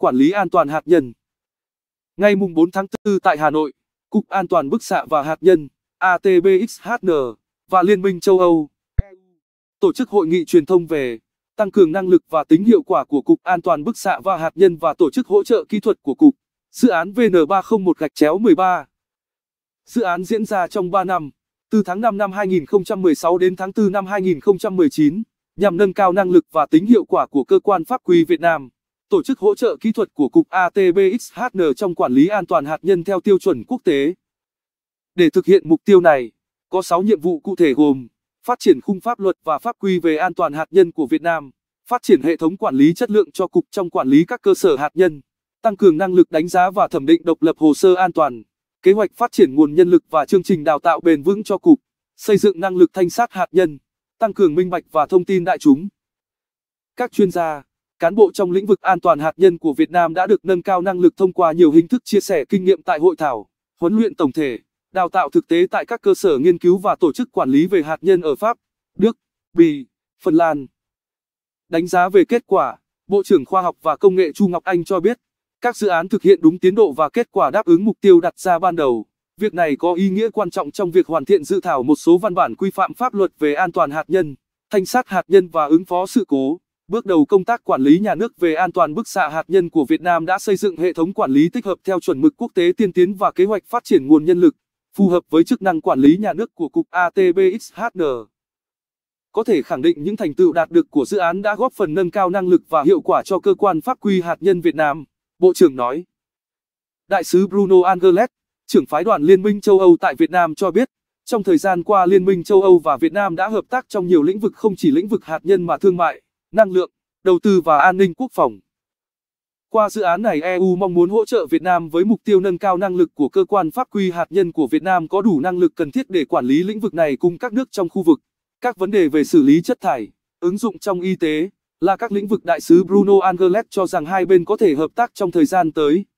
Quản lý an toàn hạt nhân Ngày 4 tháng 4 tại Hà Nội, Cục An toàn bức xạ và hạt nhân ATBXHN và Liên minh châu Âu e tổ chức hội nghị truyền thông về tăng cường năng lực và tính hiệu quả của Cục An toàn bức xạ và hạt nhân và tổ chức hỗ trợ kỹ thuật của Cục, dự án VN301 gạch chéo 13. Dự án diễn ra trong 3 năm, từ tháng 5 năm 2016 đến tháng 4 năm 2019, nhằm nâng cao năng lực và tính hiệu quả của cơ quan pháp quy Việt Nam tổ chức hỗ trợ kỹ thuật của Cục ATBXHN trong quản lý an toàn hạt nhân theo tiêu chuẩn quốc tế. Để thực hiện mục tiêu này, có 6 nhiệm vụ cụ thể gồm phát triển khung pháp luật và pháp quy về an toàn hạt nhân của Việt Nam, phát triển hệ thống quản lý chất lượng cho Cục trong quản lý các cơ sở hạt nhân, tăng cường năng lực đánh giá và thẩm định độc lập hồ sơ an toàn, kế hoạch phát triển nguồn nhân lực và chương trình đào tạo bền vững cho Cục, xây dựng năng lực thanh sát hạt nhân, tăng cường minh bạch và thông tin đại chúng. Các chuyên gia Cán bộ trong lĩnh vực an toàn hạt nhân của Việt Nam đã được nâng cao năng lực thông qua nhiều hình thức chia sẻ kinh nghiệm tại hội thảo, huấn luyện tổng thể, đào tạo thực tế tại các cơ sở nghiên cứu và tổ chức quản lý về hạt nhân ở Pháp, Đức, Bỉ, Phần Lan. Đánh giá về kết quả, Bộ trưởng Khoa học và Công nghệ Chu Ngọc Anh cho biết, các dự án thực hiện đúng tiến độ và kết quả đáp ứng mục tiêu đặt ra ban đầu. Việc này có ý nghĩa quan trọng trong việc hoàn thiện dự thảo một số văn bản quy phạm pháp luật về an toàn hạt nhân, thanh sát hạt nhân và ứng phó sự cố. Bước đầu công tác quản lý nhà nước về an toàn bức xạ hạt nhân của Việt Nam đã xây dựng hệ thống quản lý tích hợp theo chuẩn mực quốc tế tiên tiến và kế hoạch phát triển nguồn nhân lực, phù hợp với chức năng quản lý nhà nước của Cục ATBXHN. Có thể khẳng định những thành tựu đạt được của dự án đã góp phần nâng cao năng lực và hiệu quả cho cơ quan pháp quy hạt nhân Việt Nam, Bộ trưởng nói. Đại sứ Bruno Angeles, trưởng phái đoàn Liên minh châu Âu tại Việt Nam cho biết, trong thời gian qua Liên minh châu Âu và Việt Nam đã hợp tác trong nhiều lĩnh vực không chỉ lĩnh vực hạt nhân mà thương mại, năng lượng, đầu tư và an ninh quốc phòng. Qua dự án này EU mong muốn hỗ trợ Việt Nam với mục tiêu nâng cao năng lực của cơ quan pháp quy hạt nhân của Việt Nam có đủ năng lực cần thiết để quản lý lĩnh vực này cùng các nước trong khu vực. Các vấn đề về xử lý chất thải, ứng dụng trong y tế là các lĩnh vực đại sứ Bruno Angeles cho rằng hai bên có thể hợp tác trong thời gian tới.